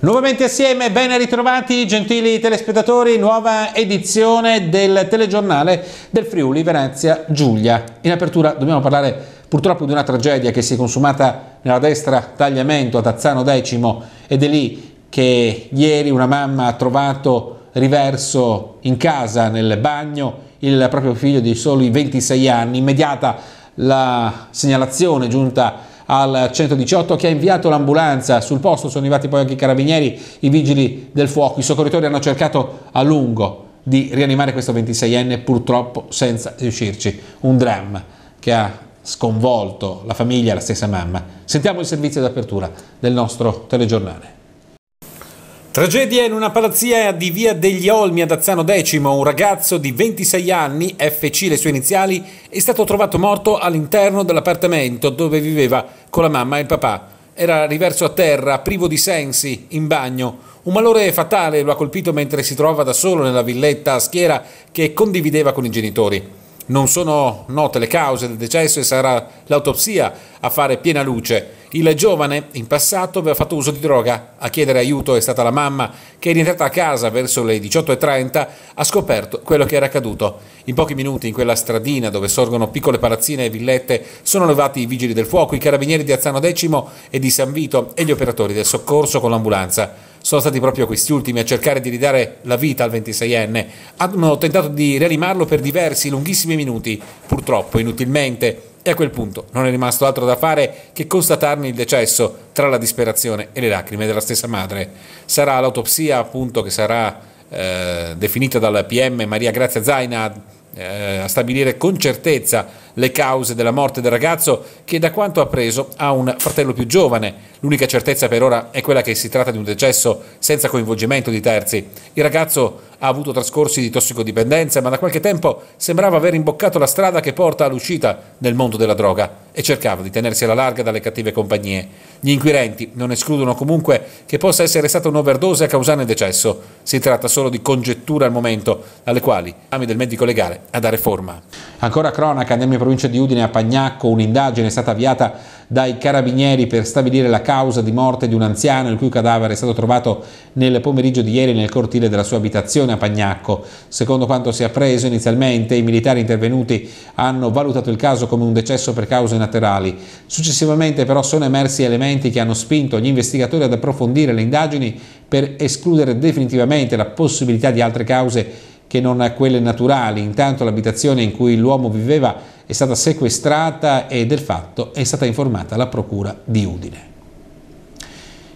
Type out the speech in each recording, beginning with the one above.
Nuovamente assieme, ben ritrovati gentili telespettatori, nuova edizione del telegiornale del Friuli Venezia Giulia. In apertura dobbiamo parlare purtroppo di una tragedia che si è consumata nella destra Tagliamento ad Azzano X ed è lì che ieri una mamma ha trovato riverso in casa, nel bagno, il proprio figlio di soli 26 anni. Immediata la segnalazione giunta a al 118 che ha inviato l'ambulanza sul posto, sono arrivati poi anche i carabinieri, i vigili del fuoco, i soccorritori hanno cercato a lungo di rianimare questo 26enne purtroppo senza riuscirci, un dramma che ha sconvolto la famiglia e la stessa mamma. Sentiamo il servizio d'apertura del nostro telegiornale. Tragedia in una palazzia di via degli Olmi ad Azzano X. Un ragazzo di 26 anni, FC le sue iniziali, è stato trovato morto all'interno dell'appartamento dove viveva con la mamma e il papà. Era riverso a terra, privo di sensi, in bagno. Un malore fatale lo ha colpito mentre si trovava da solo nella villetta a schiera che condivideva con i genitori. Non sono note le cause del decesso e sarà l'autopsia a fare piena luce. Il giovane in passato aveva fatto uso di droga. A chiedere aiuto è stata la mamma che, rientrata a casa verso le 18.30, ha scoperto quello che era accaduto. In pochi minuti, in quella stradina dove sorgono piccole palazzine e villette, sono levati i vigili del fuoco, i carabinieri di Azzano X e di San Vito e gli operatori del soccorso con l'ambulanza. Sono stati proprio questi ultimi a cercare di ridare la vita al 26enne. Hanno tentato di rianimarlo per diversi lunghissimi minuti, purtroppo inutilmente. E a quel punto non è rimasto altro da fare che constatarne il decesso tra la disperazione e le lacrime della stessa madre. Sarà l'autopsia appunto che sarà eh, definita dal PM Maria Grazia Zaina eh, a stabilire con certezza le cause della morte del ragazzo che da quanto appreso ha un fratello più giovane. L'unica certezza per ora è quella che si tratta di un decesso senza coinvolgimento di terzi. Il ragazzo ha avuto trascorsi di tossicodipendenza, ma da qualche tempo sembrava aver imboccato la strada che porta all'uscita nel mondo della droga e cercava di tenersi alla larga dalle cattive compagnie. Gli inquirenti non escludono comunque che possa essere stata un'overdose a causare il decesso. Si tratta solo di congetture al momento, alle quali ami del medico legale a dare forma. Ancora cronaca, nel mio provincia di Udine a Pagnacco un'indagine è stata avviata dai carabinieri per stabilire la causa di morte di un anziano il cui cadavere è stato trovato nel pomeriggio di ieri nel cortile della sua abitazione a Pagnacco. Secondo quanto si è appreso inizialmente i militari intervenuti hanno valutato il caso come un decesso per cause naturali. Successivamente però sono emersi elementi elementi che hanno spinto gli investigatori ad approfondire le indagini per escludere definitivamente la possibilità di altre cause che non quelle naturali. Intanto l'abitazione in cui l'uomo viveva è stata sequestrata e del fatto è stata informata la procura di Udine.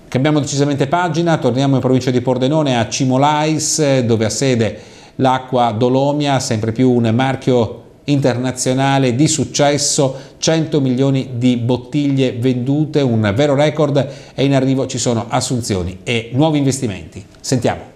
Cambiamo decisamente pagina, torniamo in provincia di Pordenone a Cimolais dove ha sede l'acqua Dolomia, sempre più un marchio internazionale di successo 100 milioni di bottiglie vendute, un vero record e in arrivo ci sono assunzioni e nuovi investimenti. Sentiamo.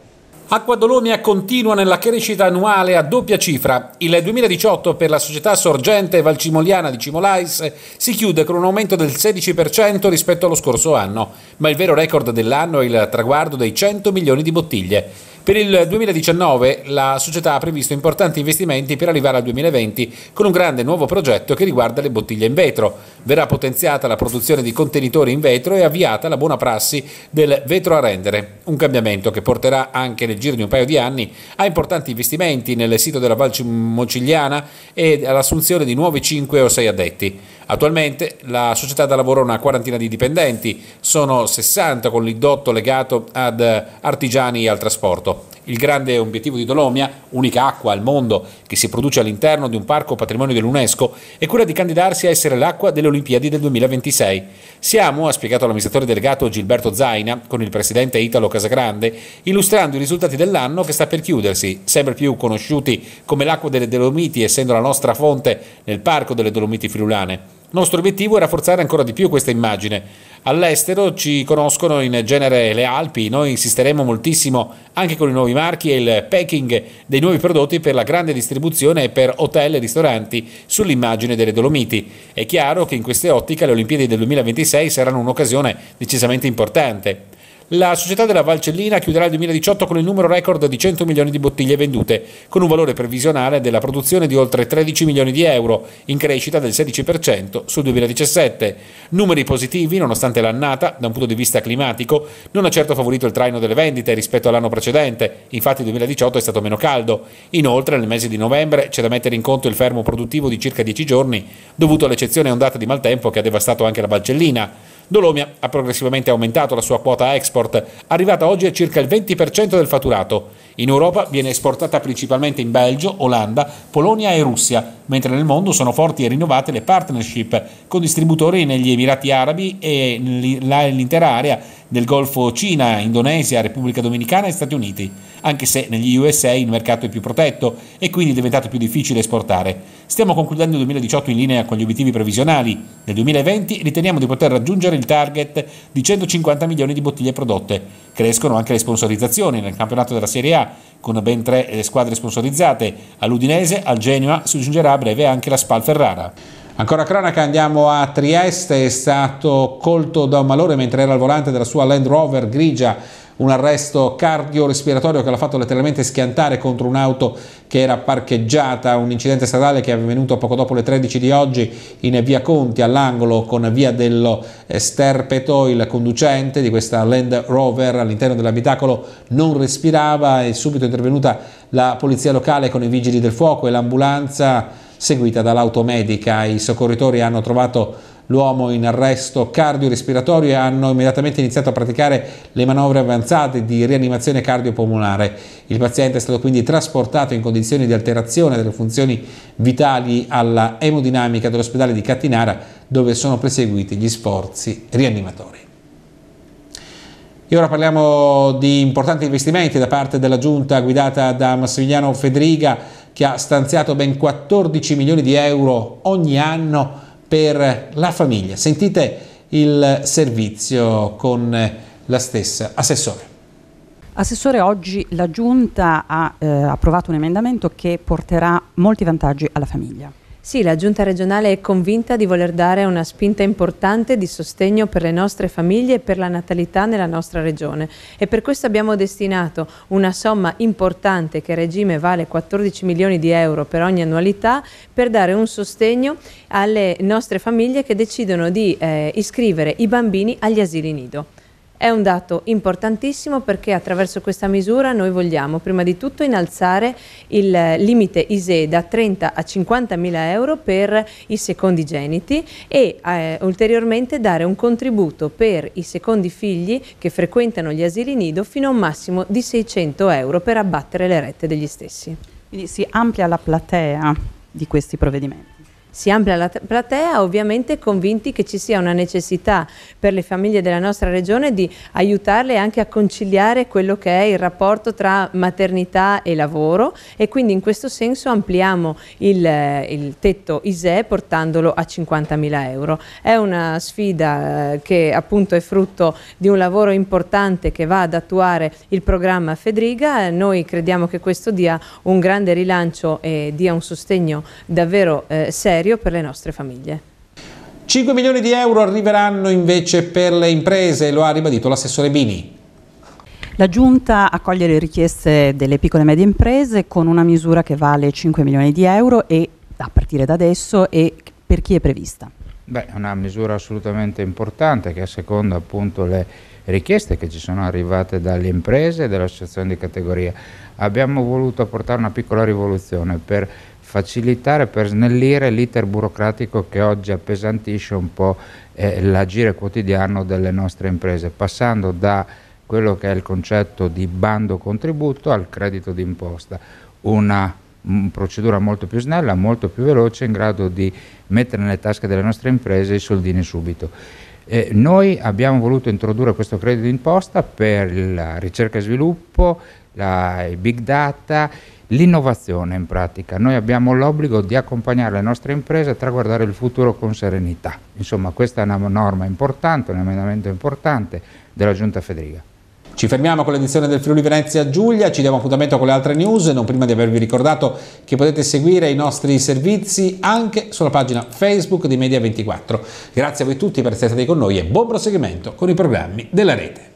Acqua Dolomia continua nella crescita annuale a doppia cifra. Il 2018 per la società sorgente valcimoliana di Cimolais si chiude con un aumento del 16% rispetto allo scorso anno, ma il vero record dell'anno è il traguardo dei 100 milioni di bottiglie. Per il 2019 la società ha previsto importanti investimenti per arrivare al 2020 con un grande nuovo progetto che riguarda le bottiglie in vetro verrà potenziata la produzione di contenitori in vetro e avviata la buona prassi del vetro a rendere, un cambiamento che porterà anche nel giro di un paio di anni a importanti investimenti nel sito della Val Mocigliana e all'assunzione di nuovi 5 o 6 addetti. Attualmente la società dà lavoro a una quarantina di dipendenti, sono 60 con l'indotto legato ad artigiani e al trasporto il grande obiettivo di Dolomia, unica acqua al mondo che si produce all'interno di un parco patrimonio dell'UNESCO, è quella di candidarsi a essere l'acqua delle Olimpiadi del 2026. Siamo, ha spiegato l'amministratore delegato Gilberto Zaina, con il presidente Italo Casagrande, illustrando i risultati dell'anno che sta per chiudersi, sempre più conosciuti come l'acqua delle Dolomiti, essendo la nostra fonte nel parco delle Dolomiti Friulane. Il nostro obiettivo è rafforzare ancora di più questa immagine. All'estero ci conoscono in genere le Alpi, noi insisteremo moltissimo anche con i nuovi marchi e il packing dei nuovi prodotti per la grande distribuzione e per hotel e ristoranti sull'immagine delle Dolomiti. È chiaro che in queste ottiche le Olimpiadi del 2026 saranno un'occasione decisamente importante. La società della Valcellina chiuderà il 2018 con il numero record di 100 milioni di bottiglie vendute, con un valore previsionale della produzione di oltre 13 milioni di euro, in crescita del 16% sul 2017. Numeri positivi, nonostante l'annata, da un punto di vista climatico, non ha certo favorito il traino delle vendite rispetto all'anno precedente, infatti il 2018 è stato meno caldo. Inoltre, nel mese di novembre c'è da mettere in conto il fermo produttivo di circa 10 giorni, dovuto all'eccezione ondata di maltempo che ha devastato anche la Valcellina. Dolomia ha progressivamente aumentato la sua quota export, arrivata oggi a circa il 20% del fatturato. In Europa viene esportata principalmente in Belgio, Olanda, Polonia e Russia, mentre nel mondo sono forti e rinnovate le partnership con distributori negli Emirati Arabi e nell'intera area del Golfo Cina, Indonesia, Repubblica Dominicana e Stati Uniti, anche se negli USA il mercato è più protetto e quindi è diventato più difficile esportare. Stiamo concludendo il 2018 in linea con gli obiettivi previsionali. Nel 2020 riteniamo di poter raggiungere il target di 150 milioni di bottiglie prodotte. Crescono anche le sponsorizzazioni nel campionato della Serie A, con ben tre eh, squadre sponsorizzate. All'Udinese, al Genoa, si aggiungerà a breve anche la Spal Ferrara. Ancora cronaca andiamo a Trieste, è stato colto da un malore mentre era al volante della sua Land Rover grigia un arresto cardiorespiratorio che l'ha fatto letteralmente schiantare contro un'auto che era parcheggiata, un incidente stradale che è avvenuto poco dopo le 13 di oggi in via Conti all'angolo con via dello eh, Sterpeto, il conducente di questa Land Rover all'interno dell'abitacolo non respirava, è subito intervenuta la polizia locale con i vigili del fuoco e l'ambulanza seguita dall'automedica. I soccorritori hanno trovato l'uomo in arresto cardiorespiratorio e hanno immediatamente iniziato a praticare le manovre avanzate di rianimazione cardiopolmonare. Il paziente è stato quindi trasportato in condizioni di alterazione delle funzioni vitali alla emodinamica dell'ospedale di Cattinara dove sono proseguiti gli sforzi rianimatori. E ora parliamo di importanti investimenti da parte della giunta guidata da Massimiliano Federica che ha stanziato ben 14 milioni di euro ogni anno per la famiglia. Sentite il servizio con la stessa assessore. Assessore, oggi la Giunta ha eh, approvato un emendamento che porterà molti vantaggi alla famiglia. Sì, la Giunta regionale è convinta di voler dare una spinta importante di sostegno per le nostre famiglie e per la natalità nella nostra regione e per questo abbiamo destinato una somma importante che a regime vale 14 milioni di euro per ogni annualità per dare un sostegno alle nostre famiglie che decidono di eh, iscrivere i bambini agli asili nido. È un dato importantissimo perché attraverso questa misura noi vogliamo prima di tutto innalzare il limite ISE da 30 a 50 mila euro per i secondi geniti e eh, ulteriormente dare un contributo per i secondi figli che frequentano gli asili nido fino a un massimo di 600 euro per abbattere le rette degli stessi. Quindi si amplia la platea di questi provvedimenti si amplia la platea, ovviamente convinti che ci sia una necessità per le famiglie della nostra regione di aiutarle anche a conciliare quello che è il rapporto tra maternità e lavoro e quindi in questo senso ampliamo il, il tetto ISE portandolo a 50.000 euro. È una sfida eh, che appunto è frutto di un lavoro importante che va ad attuare il programma Fedriga, noi crediamo che questo dia un grande rilancio e dia un sostegno davvero eh, serio serio per le nostre famiglie. 5 milioni di euro arriveranno invece per le imprese, lo ha ribadito l'assessore Bini. La Giunta accoglie le richieste delle piccole e medie imprese con una misura che vale 5 milioni di euro e, a partire da adesso e per chi è prevista. Beh, è una misura assolutamente importante che a asseconda appunto le richieste che ci sono arrivate dalle imprese e dalle associazioni di categoria. Abbiamo voluto apportare una piccola rivoluzione per facilitare, per snellire l'iter burocratico che oggi appesantisce un po' eh, l'agire quotidiano delle nostre imprese, passando da quello che è il concetto di bando contributo al credito d'imposta, una mm, procedura molto più snella, molto più veloce, in grado di mettere nelle tasche delle nostre imprese i soldini subito. Eh, noi abbiamo voluto introdurre questo credito d'imposta per la ricerca e sviluppo, la, i big data, L'innovazione in pratica, noi abbiamo l'obbligo di accompagnare le nostre imprese a traguardare il futuro con serenità. Insomma questa è una norma importante, un emendamento importante della Giunta Federica. Ci fermiamo con l'edizione del Friuli Venezia Giulia, ci diamo appuntamento con le altre news, non prima di avervi ricordato che potete seguire i nostri servizi anche sulla pagina Facebook di Media24. Grazie a voi tutti per essere stati con noi e buon proseguimento con i programmi della rete.